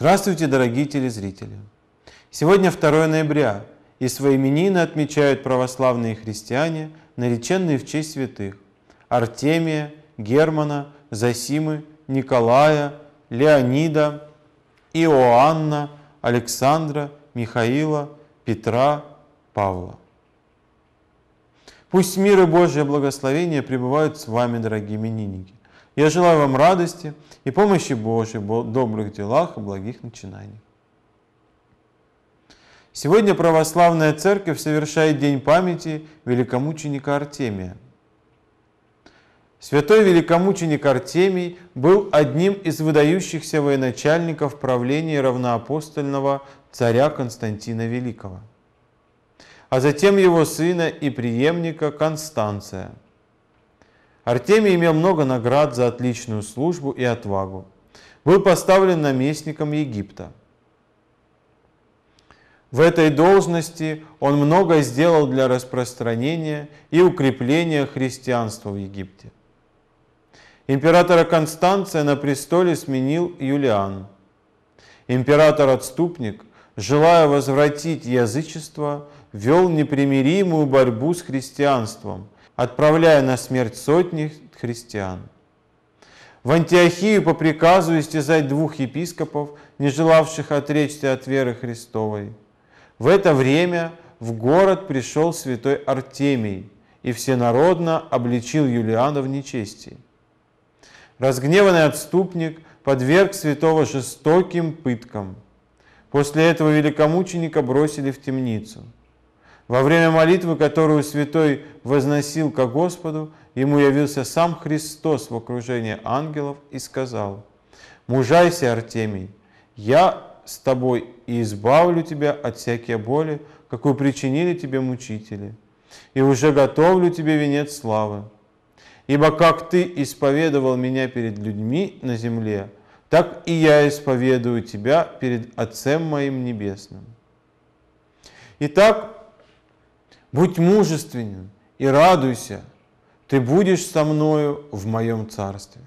Здравствуйте, дорогие телезрители! Сегодня 2 ноября, и свои именины отмечают православные христиане, нареченные в честь святых – Артемия, Германа, Засимы, Николая, Леонида, Иоанна, Александра, Михаила, Петра, Павла. Пусть мир и Божье благословение пребывают с вами, дорогие именинники. Я желаю вам радости и помощи Божьей в добрых делах и благих начинаниях. Сегодня Православная Церковь совершает День памяти великомученика Артемия. Святой великомученик Артемий был одним из выдающихся военачальников правления равноапостольного царя Константина Великого, а затем его сына и преемника Констанция – Артемий имел много наград за отличную службу и отвагу. Был поставлен наместником Египта. В этой должности он много сделал для распространения и укрепления христианства в Египте. Императора Констанция на престоле сменил Юлиан. Император-отступник, желая возвратить язычество, вел непримиримую борьбу с христианством – отправляя на смерть сотни христиан. В Антиохию по приказу истязать двух епископов, не желавших отречься от веры Христовой. В это время в город пришел святой Артемий и всенародно обличил Юлиана в нечестии. Разгневанный отступник подверг святого жестоким пыткам. После этого великомученика бросили в темницу – во время молитвы, которую святой возносил ко Господу, ему явился сам Христос в окружении ангелов и сказал, «Мужайся, Артемий, я с тобой и избавлю тебя от всякой боли, какую причинили тебе мучители, и уже готовлю тебе венец славы. Ибо как ты исповедовал меня перед людьми на земле, так и я исповедую тебя перед Отцем моим Небесным». Итак, Будь мужественен и радуйся, ты будешь со мною в моем царстве.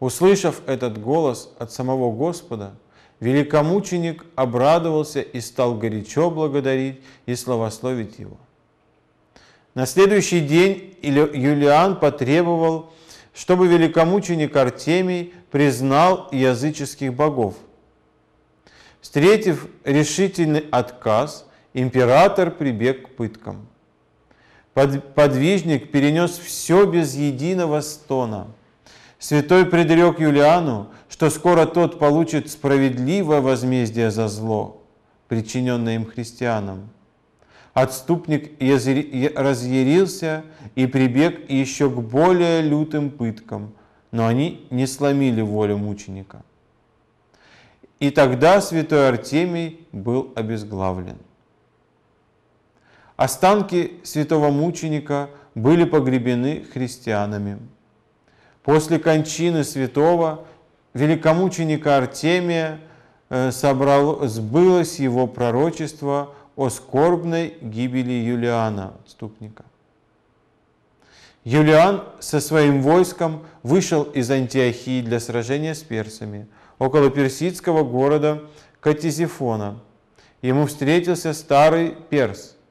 Услышав этот голос от самого Господа, великомученик обрадовался и стал горячо благодарить и славословить его. На следующий день Юлиан потребовал, чтобы великомученик Артемий признал языческих богов. Встретив решительный отказ – император прибег к пыткам. Подвижник перенес все без единого стона. Святой предрек Юлиану, что скоро тот получит справедливое возмездие за зло, причиненное им христианам. Отступник разъярился и прибег еще к более лютым пыткам, но они не сломили волю мученика. И тогда святой Артемий был обезглавлен. Останки святого мученика были погребены христианами. После кончины святого великомученика Артемия э, собрало, сбылось его пророчество о скорбной гибели Юлиана, отступника. Юлиан со своим войском вышел из Антиохии для сражения с персами около персидского города Катизифона. Ему встретился старый перс –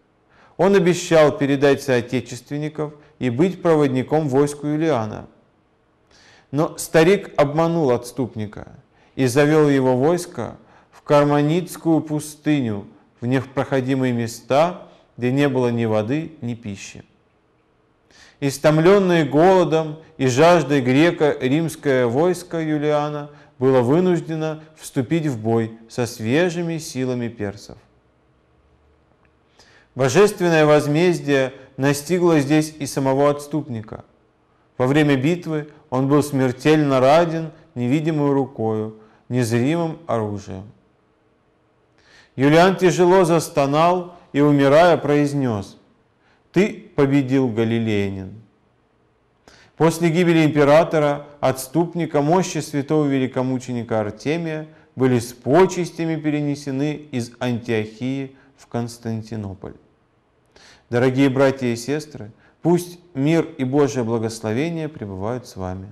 он обещал передать соотечественников и быть проводником войску Юлиана. Но старик обманул отступника и завел его войско в Карманитскую пустыню, в непроходимые места, где не было ни воды, ни пищи. Истомленное голодом и жаждой грека римское войско Юлиана было вынуждено вступить в бой со свежими силами персов. Божественное возмездие настигло здесь и самого отступника. Во время битвы он был смертельно ранен невидимой рукою, незримым оружием. Юлиан тяжело застонал и, умирая, произнес «Ты победил, Галилеянин». После гибели императора, отступника мощи святого великомученика Артемия были с почестями перенесены из Антиохии в Константинополь. Дорогие братья и сестры, пусть мир и Божье благословение пребывают с вами.